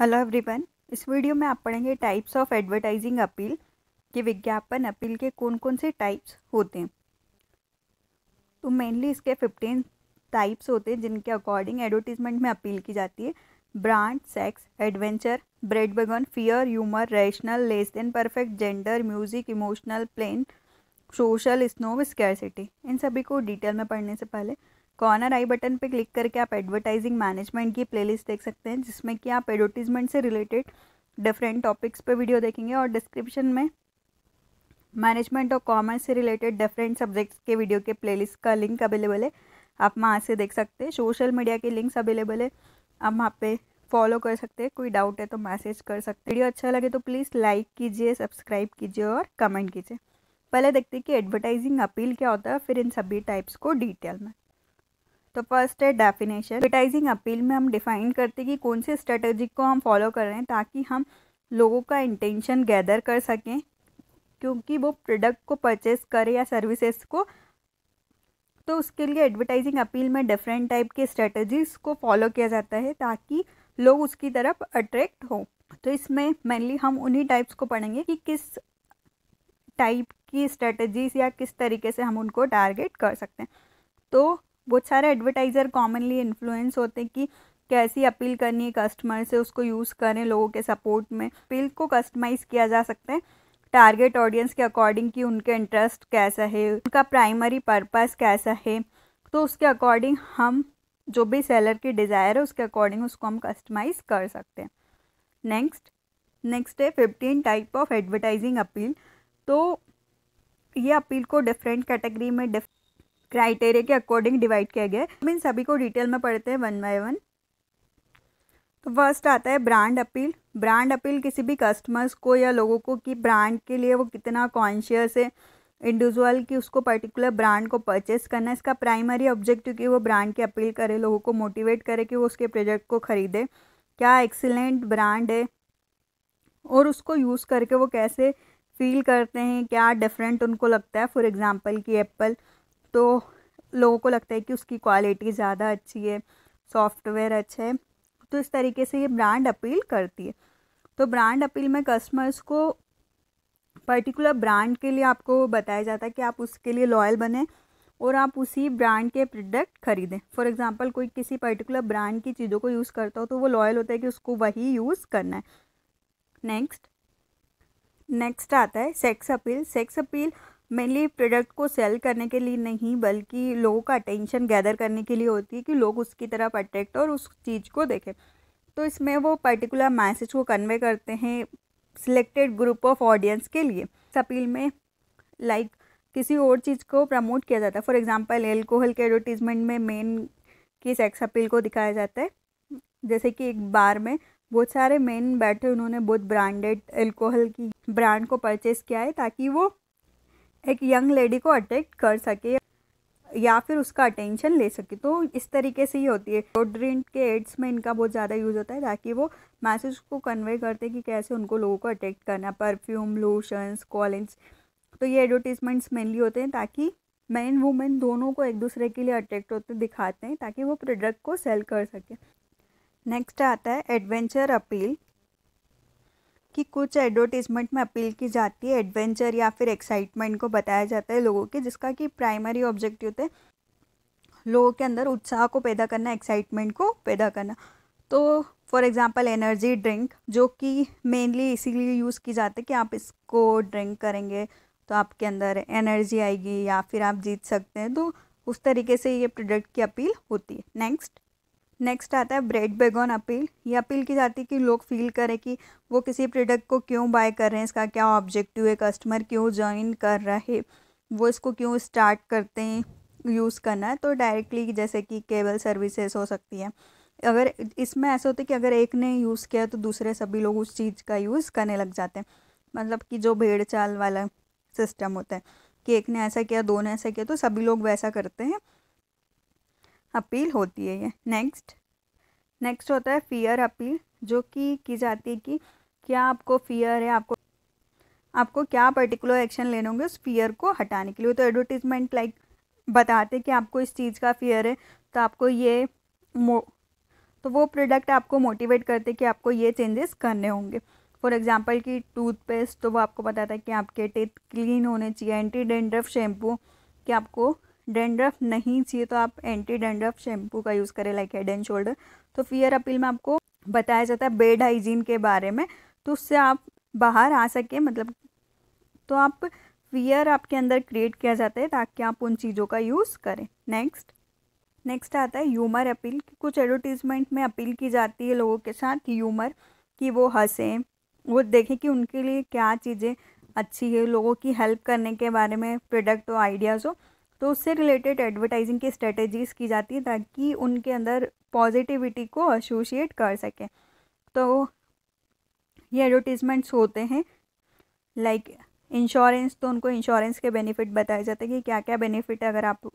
hello everyone इस video में आप पढ़ेंगे टाइप्स ऑफ एडवर्टाइजिंग अपील के विज्ञापन अपील के कौन कौन से टाइप्स होते हैं तो मेनली इसके फिफ्टीन टाइप्स होते हैं जिनके अकॉर्डिंग एडवर्टीजमेंट में अपील की जाती है brand sex adventure bandwagon fear humour rational less than perfect gender music emotional plain social snob scarcity इन सभी को डिटेल में पढ़ने से पहले कॉर्नर आई बटन पे क्लिक करके आप एडवर्टाइजिंग मैनेजमेंट की प्लेलिस्ट देख सकते हैं जिसमें कि आप एडवर्टीजमेंट से रिलेटेड डिफरेंट टॉपिक्स पे वीडियो देखेंगे और डिस्क्रिप्शन में मैनेजमेंट और कॉमर्स से रिलेटेड डिफरेंट सब्जेक्ट्स के वीडियो के प्लेलिस्ट का लिंक अवेलेबल है आप वहाँ से देख सकते हैं सोशल मीडिया के लिंक्स अवेलेबल है आप वहाँ पे फॉलो कर सकते हैं कोई डाउट है तो मैसेज कर सकते वीडियो अच्छा लगे तो प्लीज़ लाइक कीजिए सब्सक्राइब कीजिए और कमेंट कीजिए पहले देखते हैं कि एडवर्टाइजिंग अपील क्या होता है फिर इन सभी टाइप्स को डिटेल में तो फर्स्ट है डेफिनेशन एडवर्टाइजिंग अपील में हम डिफाइन करते हैं कि कौन से स्ट्रेटेजिक को हम फॉलो कर रहे हैं ताकि हम लोगों का इंटेंशन गैदर कर सकें क्योंकि वो प्रोडक्ट को परचेस करें या सर्विसेज को तो उसके लिए एडवर्टाइजिंग अपील में डिफरेंट टाइप के स्ट्रेटजीज को फॉलो किया जाता है ताकि लोग उसकी तरफ अट्रैक्ट हों तो इसमें मेनली हम उन्हीं टाइप्स को पढ़ेंगे कि किस टाइप की स्ट्रेटजीज या किस तरीके से हम उनको टारगेट कर सकते हैं तो बहुत सारे एडवर्टाइज़र कॉमनली इन्फ्लुएंस होते हैं कि कैसी अपील करनी है कस्टमर से उसको यूज़ करें लोगों के सपोर्ट में अपील को कस्टमाइज़ किया जा सकता है टारगेट ऑडियंस के अकॉर्डिंग कि उनके इंटरेस्ट कैसा है उनका प्राइमरी पर्पस कैसा है तो उसके अकॉर्डिंग हम जो भी सेलर की डिज़ायर है उसके अकॉर्डिंग उसको हम कस्टमाइज़ कर सकते हैं नेक्स्ट नेक्स्ट है fifteen type of advertising appeal तो ये अपील को डिफरेंट कैटेगरी में डिफ क्राइटेरिया के अकॉर्डिंग डिवाइड किया गया है इन सभी को डिटेल में पढ़ते हैं वन बाय वन तो फर्स्ट आता है ब्रांड अपील ब्रांड अपील किसी भी कस्टमर्स को या लोगों को कि ब्रांड के लिए वो कितना कॉन्शियस है इंडिविजुअल कि उसको पर्टिकुलर ब्रांड को परचेस करना है इसका प्राइमरी ऑब्जेक्टिव कि वो ब्रांड की अपील करे लोगों को मोटिवेट करे कि वो उसके प्रोजेक्ट को ख़रीदे क्या एक्सीलेंट ब्रांड है और उसको यूज़ करके वो कैसे फील करते हैं क्या डिफरेंट उनको लगता है फॉर एग्ज़ाम्पल कि एप्पल तो लोगों को लगता है कि उसकी क्वालिटी ज़्यादा अच्छी है सॉफ्टवेयर अच्छा है तो इस तरीके से ये ब्रांड अपील करती है तो ब्रांड अपील में कस्टमर्स को पर्टिकुलर ब्रांड के लिए आपको बताया जाता है कि आप उसके लिए लॉयल बने और आप उसी ब्रांड के प्रोडक्ट खरीदें फॉर एग्जांपल कोई किसी पर्टिकुलर ब्रांड की चीज़ों को यूज़ करता हो तो वो लॉयल होता है कि उसको वही यूज़ करना है नेक्स्ट नेक्स्ट आता है sex appeal sex appeal mainly product को सेल करने के लिए नहीं बल्कि लोगों का अटेंशन गैदर करने के लिए होती है कि लोग उसकी तरफ अट्रैक्ट और उस चीज़ को देखें तो इसमें वो पर्टिकुलर मैसेज को कन्वे करते हैं सिलेक्टेड ग्रुप ऑफ ऑडियंस के लिए इस अपील में लाइक like, किसी और चीज़ को प्रमोट किया जाता है फॉर एग्जांपल एल्कोहल के एडवर्टीजमेंट में मेन की सेक्स अपील को दिखाया जाता है जैसे कि एक बार में बहुत सारे मेन बैठे उन्होंने बहुत ब्रांडेड एल्कोहल की ब्रांड को परचेस किया है ताकि वो एक यंग लेडी को अट्रैक्ट कर सके या फिर उसका अटेंशन ले सके तो इस तरीके से ही होती है डोड्रिंट के एड्स में इनका बहुत ज़्यादा यूज़ होता है ताकि वो मैसेज को कन्वे करते कि कैसे उनको लोगों को अट्रैक्ट करना परफ्यूम लोशंस कॉलिंग्स तो ये एडवर्टीजमेंट्स मेनली होते हैं ताकि मैन वुमेन दोनों को एक दूसरे के लिए अट्रैक्ट होते दिखाते हैं ताकि वो प्रोडक्ट को सेल कर सकें नेक्स्ट आता है एडवेंचर अपील कि कुछ एडवर्टीज़मेंट में अपील की जाती है एडवेंचर या फिर एक्साइटमेंट को बताया जाता है लोगों के जिसका कि प्राइमरी ऑब्जेक्टिव होता है लोगों के अंदर उत्साह को पैदा करना एक्साइटमेंट को पैदा करना तो फॉर एग्ज़ाम्पल एनर्जी ड्रिंक जो कि मेनली इसीलिए यूज़ की जाती है कि आप इसको ड्रिंक करेंगे तो आपके अंदर एनर्जी आएगी या फिर आप जीत सकते हैं तो उस तरीके से ये प्रोडक्ट की अपील होती है नेक्स्ट नेक्स्ट आता है ब्रेड बेगोन अपील ये अपील की जाती है कि लोग फील करें कि वो किसी प्रोडक्ट को क्यों बाय कर रहे हैं इसका क्या ऑब्जेक्टिव है कस्टमर क्यों ज्वाइन कर रहा है वो इसको क्यों स्टार्ट करते हैं यूज़ करना है तो डायरेक्टली जैसे कि केबल सर्विसेज हो सकती है अगर इसमें ऐसा होता है कि अगर एक ने यूज़ किया तो दूसरे सभी लोग उस चीज़ का यूज़ करने लग जाते हैं मतलब कि जो भेड़ चाल वाला सिस्टम होता है कि एक ने ऐसा किया दो ने ऐसा किया तो सभी लोग वैसा करते हैं अपील होती है ये नेक्स्ट नेक्स्ट होता है फ़ियर अपील जो कि की जाती है कि क्या आपको फ़ियर है आपको आपको क्या पर्टिकुलर एक्शन लेने होंगे उस फियर को हटाने के लिए तो एडवर्टीजमेंट लाइक बताते कि आपको इस चीज़ का फियर है तो आपको ये मो तो वो प्रोडक्ट आपको मोटिवेट करते कि आपको ये चेंजेस करने होंगे फॉर एग्ज़ाम्पल कि टूथपेस्ट तो वो आपको बताता है कि आपके टेथ क्लीन होने चाहिए एंटी डेंड्रफ शैम्पू कि आपको डेंड्रफ नहीं चाहिए तो आप एंटी डेंड्रफ शैम्पू का यूज़ करें लाइक हेड एंड शोल्डर तो फियर अपील में आपको बताया जाता है बेड हाइजीन के बारे में तो उससे आप बाहर आ सके मतलब तो आप फियर आपके अंदर क्रिएट किया जाता है ताकि आप उन चीज़ों का यूज़ करें नेक्स्ट नेक्स्ट आता है यूमर अपील कुछ एडवर्टीजमेंट में अपील की जाती है लोगों के साथ यूमर कि वो हंसें वो देखें कि उनके लिए क्या चीज़ें अच्छी है लोगों की हेल्प करने के बारे में प्रोडक्ट हो आइडियाज़ हो तो उससे रिलेटेड एडवर्टाइजिंग की स्ट्रेटजीज़ की जाती है ताकि उनके अंदर पॉजिटिविटी को एसोशिएट कर सकें तो ये एडवर्टीज़मेंट्स होते हैं लाइक इंश्योरेंस तो उनको इंश्योरेंस के बेनिफिट बताए जाते हैं कि क्या क्या बेनिफिट है अगर आप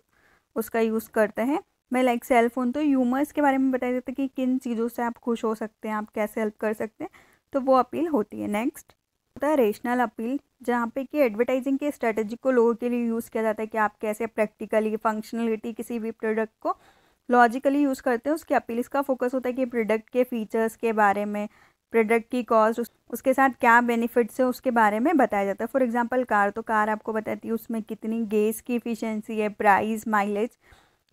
उसका यूज़ करते हैं मैं लाइक सेल फ़ोन तो यूमर्स के बारे में बताया जाता है कि किन चीज़ों से आप खुश हो सकते हैं आप कैसे हेल्प कर सकते हैं तो वो अपील होती है नेक्स्ट होता है रेशनल अपील जहाँ पे कि एडवर्टाइजिंग के स्ट्रेटजी को लोगों के लिए यूज़ किया जाता है कि आप कैसे प्रैक्टिकली फंक्शनलिटी किसी भी प्रोडक्ट को लॉजिकली यूज़ करते हैं उसकी अपील इसका फोकस होता है कि प्रोडक्ट के फीचर्स के बारे में प्रोडक्ट की कॉस्ट उस, उसके साथ क्या बेनिफिट्स है उसके बारे में बताया जाता है फॉर एग्जांपल कार तो कार आपको बताती है उसमें कितनी गैस की इफ़िशेंसी है प्राइस माइलेज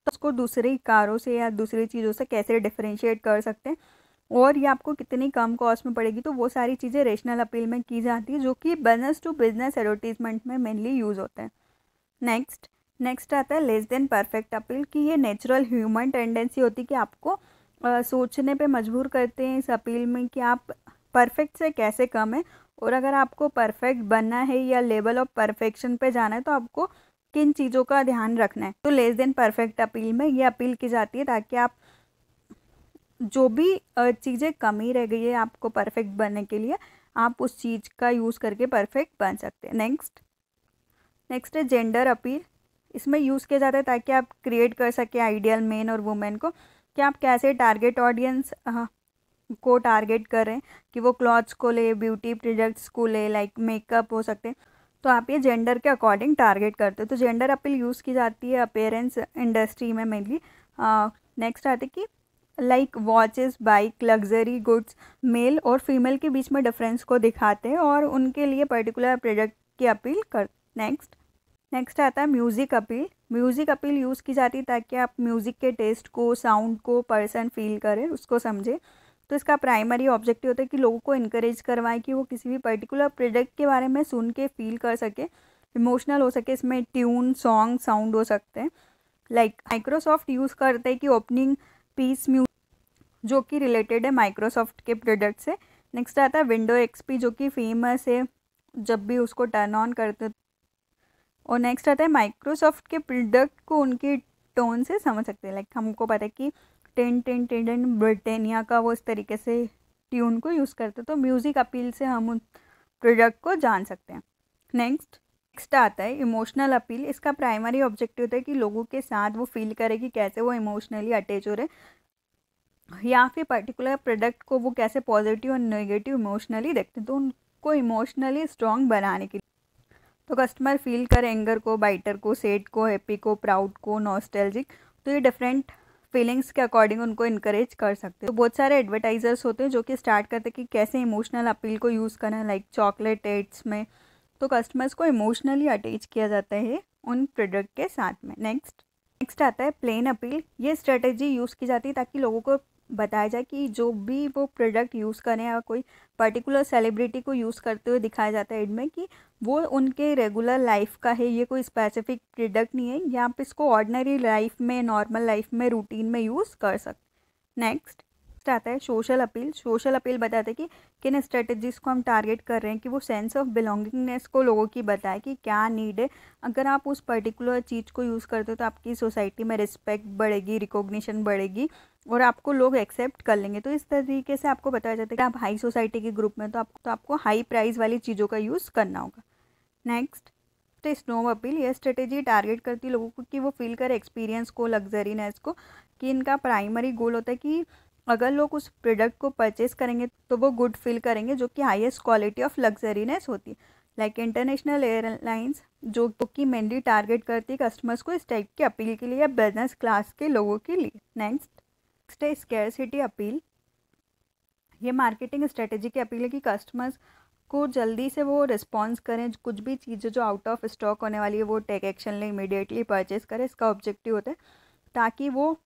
तो उसको दूसरी कारों से या दूसरी चीज़ों से कैसे डिफ्रेंशिएट कर सकते हैं और ये आपको कितनी कम कॉस्ट में पड़ेगी तो वो सारी चीज़ें रेशनल अपील में की जाती है जो कि बिजनेस टू बिजनेस एडवर्टीजमेंट में मेनली यूज़ होते हैं नेक्स्ट नेक्स्ट आता है लेस देन परफेक्ट अपील कि ये नेचुरल ह्यूमन टेंडेंसी होती है कि आपको आ, सोचने पे मजबूर करते हैं इस अपील में कि आप परफेक्ट से कैसे कम है और अगर आपको परफेक्ट बनना है या लेवल ऑफ परफेक्शन पे जाना है तो आपको किन चीज़ों का ध्यान रखना है तो लेस देन परफेक्ट अपील में ये अपील की जाती है ताकि आप जो भी चीज़ें कमी रह गई है आपको परफेक्ट बनने के लिए आप उस चीज़ का यूज़ करके परफेक्ट बन सकते हैं नेक्स्ट नेक्स्ट है जेंडर अपील इसमें यूज़ किया जाता है ताकि आप क्रिएट कर सकें आइडियल मेन और वुमेन को कि आप कैसे टारगेट हाँ, ऑडियंस को टारगेट करें कि वो क्लॉथ्स को ले ब्यूटी प्रोडक्ट्स को ले लाइक मेकअप हो सकते हैं तो आप ये जेंडर के अकॉर्डिंग टारगेट करते हो तो जेंडर अपील यूज़ की जाती है अपेयरेंस इंडस्ट्री में मेनली नेक्स्ट आते कि like watches bike luxury goods male और फीमेल के बीच में डिफरेंस को दिखाते हैं और उनके लिए पर्टिकुलर प्रोडक्ट की अपील कर नेक्स्ट नेक्स्ट आता है music appeal music appeal use की जाती है ताकि आप म्यूज़िक के टेस्ट को साउंड को पर्सन फील करें उसको समझें तो इसका प्राइमरी ऑब्जेक्टिव होता है कि लोगों को इनक्रेज करवाएं कि वो किसी भी पर्टिकुलर प्रोडक्ट के बारे में सुन के फील कर सके इमोशनल हो सके इसमें ट्यून सॉन्ग साउंड हो सकते हैं लाइक माइक्रोसॉफ्ट यूज़ करते हैं कि ओपनिंग पीस म्यूज जो कि रिलेटेड है माइक्रोसॉफ्ट के प्रोडक्ट से नेक्स्ट आता है विंडो एक्सपी जो कि फेमस है जब भी उसको टर्न ऑन करते और नेक्स्ट आता है माइक्रोसॉफ्ट के प्रोडक्ट को उनके टोन से समझ सकते हैं लाइक हमको पता है कि ten ten ten ten Britannia का वो इस तरीके से ट्यून को यूज़ करते तो म्यूज़िक अपील से हम उन प्रोडक्ट को जान सकते हैं नेक्स्ट नेक्स्ट आता है इमोशनल अपील इसका प्राइमरी ऑब्जेक्टिव होता है कि लोगों के साथ वो फील करे कि कैसे वो इमोशनली अटैच हो रहे या फिर पर्टिकुलर प्रोडक्ट को वो कैसे पॉजिटिव और नेगेटिव इमोशनली देखते हैं तो उनको इमोशनली स्ट्रॉन्ग बनाने के लिए तो कस्टमर फील कर एंगर को बाइटर को सेट को हैप्पी को प्राउड को नॉस्टेलजिक तो ये डिफरेंट फीलिंग्स के अकॉर्डिंग उनको इनक्रेज कर सकते हैं तो बहुत सारे एडवर्टाइजर्स होते हैं जो कि स्टार्ट करते हैं कि कैसे इमोशनल अपील को यूज़ करना लाइक चॉकलेट एड्स में तो कस्टमर्स को इमोशनली अटैच किया जाता है उन प्रोडक्ट के साथ में नेक्स्ट नेक्स्ट आता है प्लेन अपील ये स्ट्रेटेजी यूज़ की जाती है ताकि लोगों को बताया जाए कि जो भी वो प्रोडक्ट यूज़ करें या कोई पर्टिकुलर सेलिब्रिटी को यूज़ करते हुए दिखाया जाता है एड में कि वो उनके रेगुलर लाइफ का है ये कोई स्पेसिफिक प्रोडक्ट नहीं है या आप इसको ऑर्डनरी लाइफ में नॉर्मल लाइफ में रूटीन में यूज़ कर सकते नेक्स्ट नेक्स्ट आता है सोशल अपील सोशल अपील बताते हैं कि किन स्ट्रेटजीज़ को हम टारगेट कर रहे हैं कि वो सेंस ऑफ बिलोंगिंगनेस को लोगों की बताए कि क्या नीड है अगर आप उस पर्टिकुलर चीज़ को यूज़ करते हो तो आपकी सोसाइटी में रिस्पेक्ट बढ़ेगी रिकॉग्निशन बढ़ेगी और आपको लोग एक्सेप्ट कर लेंगे तो इस तरीके से आपको बताया जाता है कि आप हाई सोसाइटी के ग्रुप में तो, तो आपको तो आपको हाई प्राइस वाली चीज़ों का यूज़ करना होगा नेक्स्ट तो स्नो अपील यह स्ट्रेटेजी टारगेट करती है लोगों को कि वो फील कर एक्सपीरियंस को लग्जरीनेस को कि इनका प्राइमरी गोल होता है कि अगर लोग उस प्रोडक्ट को परचेज करेंगे तो वो गुड फील करेंगे जो कि हाईएस्ट क्वालिटी ऑफ लग्जरीनेस होती है लाइक इंटरनेशनल एयरलाइंस जो कि मेनली टारगेट करती है कस्टमर्स को इस टाइप की अपील के लिए या बिजनेस क्लास के लोगों के लिए नेक्स्ट नेक्स्ट है सिटी अपील ये मार्केटिंग स्ट्रेटेजी की अपील है कि कस्टमर्स को जल्दी से वो रिस्पॉन्स करें कुछ भी चीज़ें जो आउट ऑफ स्टॉक होने वाली है वो टेक एक्शन लें इमिडिएटली परचेज करें इसका ऑब्जेक्टिव होता है ताकि वो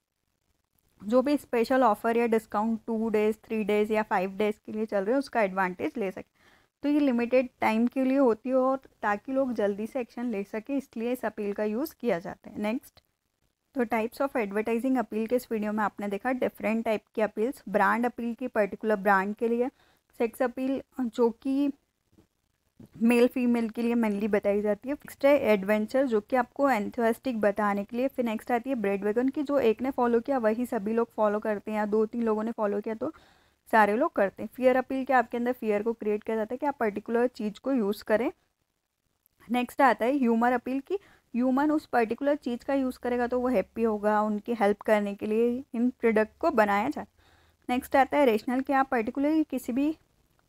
जो भी स्पेशल ऑफ़र या discount two days three days या फाइव डेज़ के लिए चल रहे हैं उसका एडवांटेज ले सके तो ये लिमिटेड टाइम के लिए होती है हो और ताकि लोग जल्दी से एक्शन ले सकें इसलिए इस अपील का यूज़ किया जाता है नेक्स्ट तो टाइप्स ऑफ एडवर्टाइजिंग अपील के इस वीडियो में आपने देखा डिफरेंट टाइप की अपील्स ब्रांड अपील की पर्टिकुलर ब्रांड के लिए सेक्स अपील जो कि मेल फीमेल के लिए मेनली बताई जाती है नेक्स्ट है एडवेंचर जो कि आपको एंथोस्टिक बताने के लिए फिर नेक्स्ट आती है ब्रेड वेगन की जो एक ने फॉलो किया वही सभी लोग फॉलो करते हैं या दो तीन लोगों ने फॉलो किया तो सारे लोग करते हैं फियर अपील के आपके अंदर फियर को क्रिएट किया जाता है कि आप पर्टिकुलर चीज़ को यूज़ करें नेक्स्ट आता है ह्यूमर अपील की ह्यूमन उस पर्टिकुलर चीज़ का यूज़ करेगा तो वो हैप्पी होगा उनकी हेल्प करने के लिए इन प्रोडक्ट को बनाया जाए नेक्स्ट आता है रेशनल कि आप पर्टिकुलरली किसी भी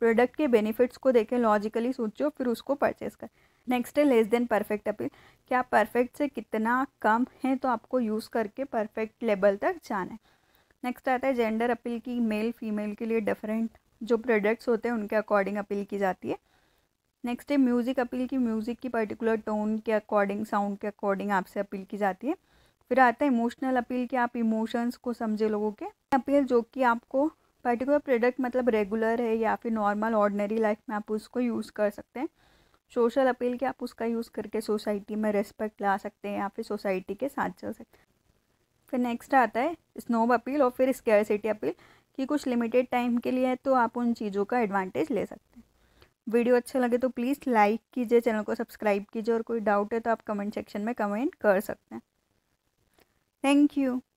प्रोडक्ट के बेनिफिट्स को देखें लॉजिकली सोचो फिर उसको परचेस करें नेक्स्ट है लेस देन परफेक्ट अपील क्या परफेक्ट से कितना कम है तो आपको यूज़ करके परफेक्ट लेवल तक जाना है नेक्स्ट आता है जेंडर अपील की मेल फीमेल के लिए डिफरेंट जो प्रोडक्ट्स होते हैं उनके अकॉर्डिंग अपील की जाती है नेक्स्ट है म्यूज़िक अपील की म्यूज़िक की पर्टिकुलर टोन के अकॉर्डिंग साउंड के अकॉर्डिंग आपसे अपील की जाती है फिर आता है इमोशनल अपील की आप इमोशंस को समझे लोगों के अपील जो कि आपको पर्टिकुलर प्रोडक्ट मतलब रेगुलर है या फिर नॉर्मल ऑर्डनरी लाइफ में आप उसको यूज़ कर सकते हैं सोशल अपील के आप उसका यूज़ करके सोसाइटी में रेस्पेक्ट ला सकते हैं या फिर सोसाइटी के साथ चल सकते हैं फिर नेक्स्ट आता है स्नोब अपील और फिर स्केरसिटी अपील कि कुछ लिमिटेड टाइम के लिए तो अच्छा तो है तो आप उन चीज़ों का एडवांटेज ले सकते हैं वीडियो अच्छा लगे तो प्लीज़ लाइक कीजिए चैनल को सब्सक्राइब कीजिए और कोई डाउट है तो आप कमेंट सेक्शन में कमेंट कर सकते हैं थैंक यू